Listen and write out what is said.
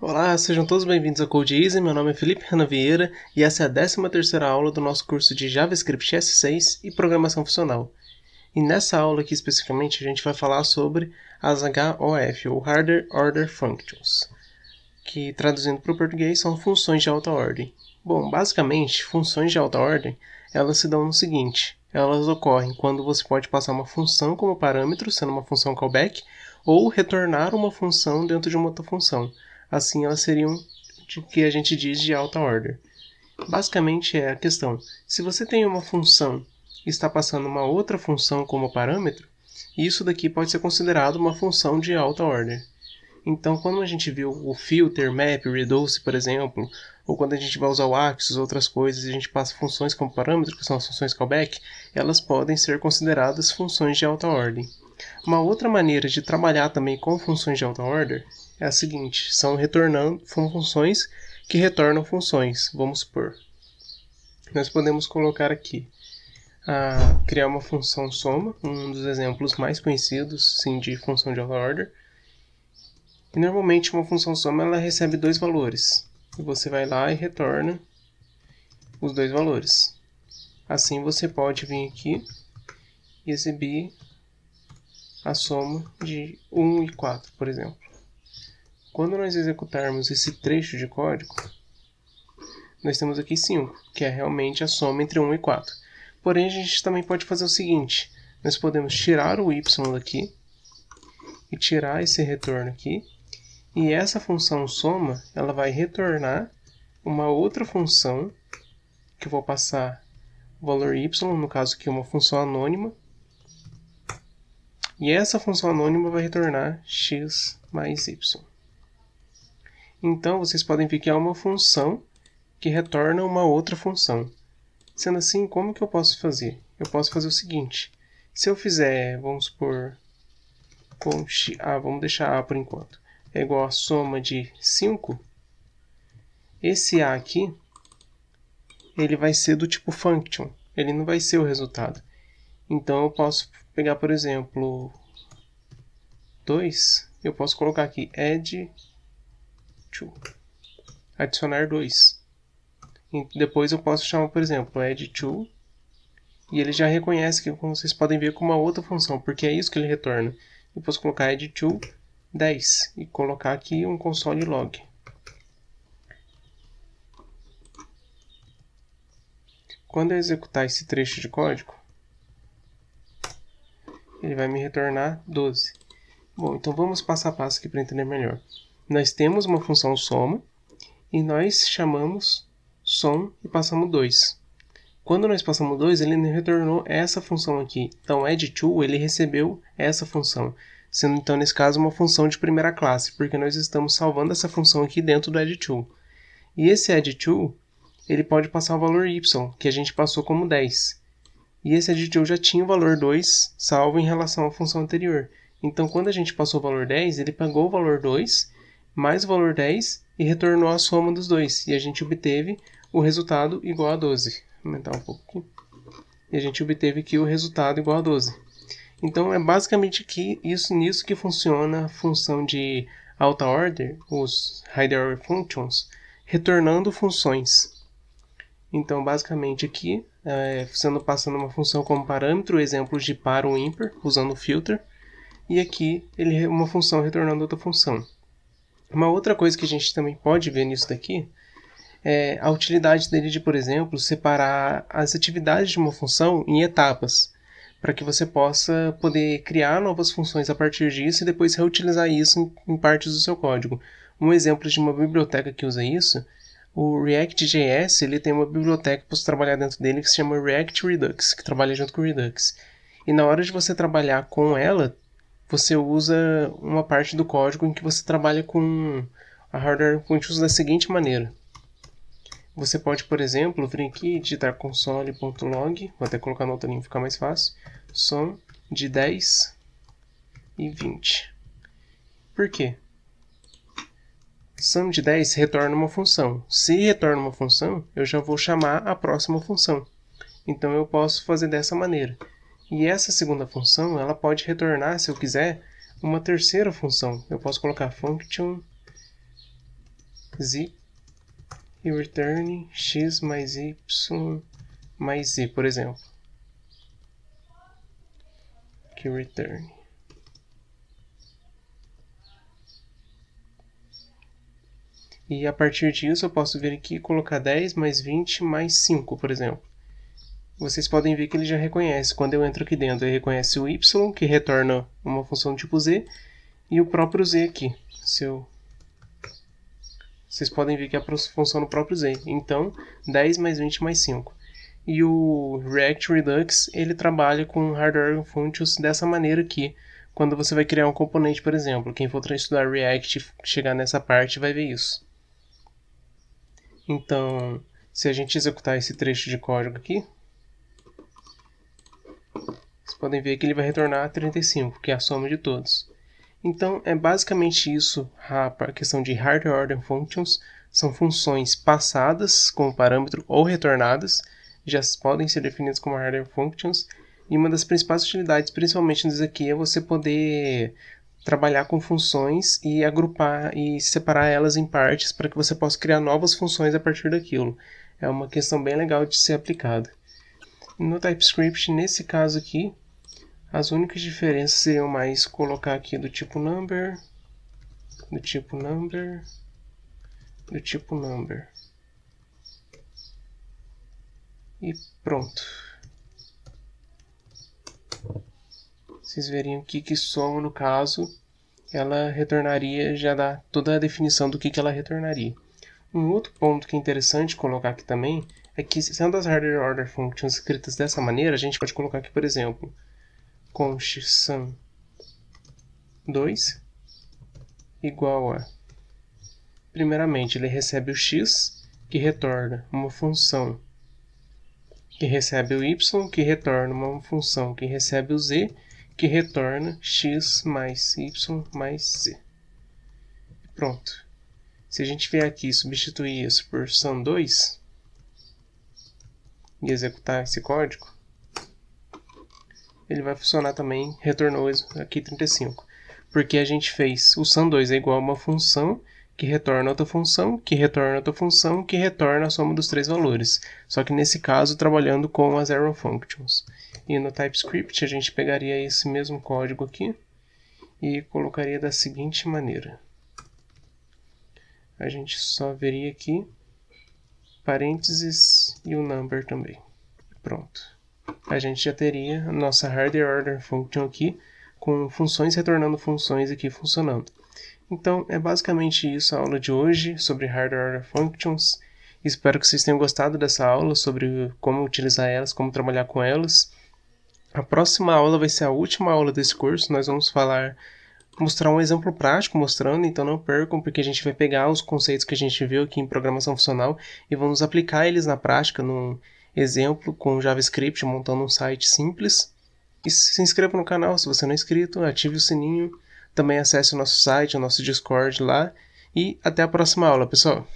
Olá, sejam todos bem-vindos ao Code Easy. Meu nome é Felipe Rana Vieira e essa é a 13 terceira aula do nosso curso de JavaScript S6 e Programação Funcional. E nessa aula aqui especificamente a gente vai falar sobre as HOF, ou Harder Order Functions, que traduzindo para o português são funções de alta ordem. Bom, basicamente, funções de alta ordem, elas se dão no seguinte: elas ocorrem quando você pode passar uma função como parâmetro, sendo uma função callback, ou retornar uma função dentro de uma outra função assim elas seriam de que a gente diz de alta ordem. Basicamente é a questão: se você tem uma função e está passando uma outra função como parâmetro, isso daqui pode ser considerado uma função de alta ordem. Então, quando a gente viu o filter, map, reduce, por exemplo, ou quando a gente vai usar o axis, outras coisas, e a gente passa funções como parâmetro, que são as funções callback, elas podem ser consideradas funções de alta ordem. Uma outra maneira de trabalhar também com funções de alta ordem é a seguinte: são retornando são funções que retornam funções. Vamos supor, nós podemos colocar aqui a criar uma função soma, um dos exemplos mais conhecidos sim de função de order. E normalmente uma função soma ela recebe dois valores. E você vai lá e retorna os dois valores. Assim você pode vir aqui e exibir a soma de 1 e 4, por exemplo. Quando nós executarmos esse trecho de código, nós temos aqui 5, que é realmente a soma entre 1 e 4. Porém, a gente também pode fazer o seguinte, nós podemos tirar o y daqui e tirar esse retorno aqui, e essa função soma, ela vai retornar uma outra função, que eu vou passar o valor y, no caso aqui uma função anônima, e essa função anônima vai retornar x mais y. Então, vocês podem ver que há uma função que retorna uma outra função. Sendo assim, como que eu posso fazer? Eu posso fazer o seguinte. Se eu fizer, vamos supor, ponte a, vamos deixar a por enquanto, é igual a soma de 5, esse a aqui, ele vai ser do tipo function, ele não vai ser o resultado. Então, eu posso pegar, por exemplo, 2, eu posso colocar aqui add to. Adicionar dois. E depois eu posso chamar, por exemplo, add E ele já reconhece que, como vocês podem ver, com uma outra função, porque é isso que ele retorna. Eu posso colocar add 10 e colocar aqui um console log. Quando eu executar esse trecho de código, ele vai me retornar 12. Bom, então vamos passo a passo aqui para entender melhor nós temos uma função soma e nós chamamos som e passamos 2. Quando nós passamos 2, ele retornou essa função aqui. Então, addTo, é ele recebeu essa função, sendo então, nesse caso, uma função de primeira classe, porque nós estamos salvando essa função aqui dentro do addTo. E esse addTo, ele pode passar o valor y, que a gente passou como 10. E esse addTo já tinha o valor 2 salvo em relação à função anterior. Então, quando a gente passou o valor 10, ele pegou o valor 2 mais o valor 10 e retornou a soma dos dois. E a gente obteve o resultado igual a 12. Vou aumentar um pouco aqui. E a gente obteve aqui o resultado igual a 12. Então é basicamente aqui, isso nisso que funciona a função de alta order, os higher order functions, retornando funções. Então basicamente aqui, é, sendo passando uma função como parâmetro, exemplos de par ou ímpar, usando o filter, e aqui ele uma função retornando outra função. Uma outra coisa que a gente também pode ver nisso daqui é a utilidade dele de, por exemplo, separar as atividades de uma função em etapas, para que você possa poder criar novas funções a partir disso e depois reutilizar isso em, em partes do seu código. Um exemplo de uma biblioteca que usa isso, o React.js, ele tem uma biblioteca para você trabalhar dentro dele que se chama React Redux, que trabalha junto com o Redux. E na hora de você trabalhar com ela, você usa uma parte do código em que você trabalha com a hardware functions da seguinte maneira. Você pode, por exemplo, vir aqui e digitar console.log, vou até colocar na outra linha ficar mais fácil, som de 10 e 20. Por quê? Som de 10 retorna uma função. Se retorna uma função, eu já vou chamar a próxima função. Então eu posso fazer dessa maneira. E essa segunda função, ela pode retornar, se eu quiser, uma terceira função. Eu posso colocar function z e return x mais y mais z, por exemplo. Que return. E a partir disso eu posso vir aqui e colocar 10 mais 20 mais 5, por exemplo vocês podem ver que ele já reconhece. Quando eu entro aqui dentro, ele reconhece o y, que retorna uma função do tipo z, e o próprio z aqui. Se eu... Vocês podem ver que é a função do próprio z. Então, 10 mais 20 mais 5. E o React Redux, ele trabalha com hardware functions dessa maneira aqui. Quando você vai criar um componente, por exemplo. Quem for estudar React chegar nessa parte vai ver isso. Então, se a gente executar esse trecho de código aqui, podem ver que ele vai retornar 35, que é a soma de todos. Então, é basicamente isso a questão de hard order functions. São funções passadas como parâmetro ou retornadas, já podem ser definidas como hardware functions. E uma das principais utilidades, principalmente nisso aqui, é você poder trabalhar com funções e agrupar e separar elas em partes para que você possa criar novas funções a partir daquilo. É uma questão bem legal de ser aplicada. No TypeScript, nesse caso aqui, as únicas diferenças seriam mais colocar aqui do tipo number, do tipo number, do tipo number. E pronto. Vocês veriam que que soma, no caso, ela retornaria, já dá toda a definição do que, que ela retornaria. Um outro ponto que é interessante colocar aqui também é que sendo as hardware order functions escritas dessa maneira, a gente pode colocar aqui, por exemplo, const sum 2 igual a... Primeiramente, ele recebe o x, que retorna uma função que recebe o y, que retorna uma função que recebe o z, que retorna x mais y mais z. Pronto. Se a gente vier aqui e substituir isso por sum2 e executar esse código, ele vai funcionar também, retornou aqui 35. Porque a gente fez o sum2 é igual a uma função que retorna outra função, que retorna outra função, que retorna a soma dos três valores. Só que nesse caso, trabalhando com as arrow functions. E no TypeScript, a gente pegaria esse mesmo código aqui e colocaria da seguinte maneira. A gente só veria aqui parênteses e o number também. Pronto a gente já teria nossa hard order function aqui, com funções retornando funções aqui funcionando. Então, é basicamente isso a aula de hoje sobre hard order functions. Espero que vocês tenham gostado dessa aula sobre como utilizar elas, como trabalhar com elas. A próxima aula vai ser a última aula desse curso, nós vamos falar mostrar um exemplo prático mostrando, então não percam, porque a gente vai pegar os conceitos que a gente viu aqui em programação funcional e vamos aplicar eles na prática, num, exemplo com JavaScript montando um site simples. E se inscreva no canal se você não é inscrito, ative o sininho, também acesse o nosso site, o nosso Discord lá. E até a próxima aula, pessoal!